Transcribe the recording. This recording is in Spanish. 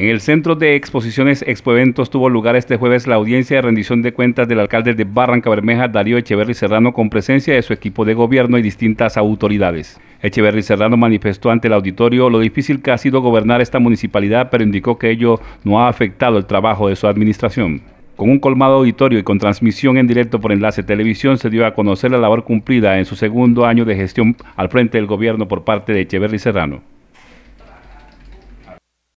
En el Centro de Exposiciones Expoeventos tuvo lugar este jueves la audiencia de rendición de cuentas del alcalde de Barranca Bermeja, Darío Echeverri Serrano, con presencia de su equipo de gobierno y distintas autoridades. Echeverri Serrano manifestó ante el auditorio lo difícil que ha sido gobernar esta municipalidad, pero indicó que ello no ha afectado el trabajo de su administración. Con un colmado auditorio y con transmisión en directo por enlace televisión se dio a conocer la labor cumplida en su segundo año de gestión al frente del gobierno por parte de Echeverri Serrano.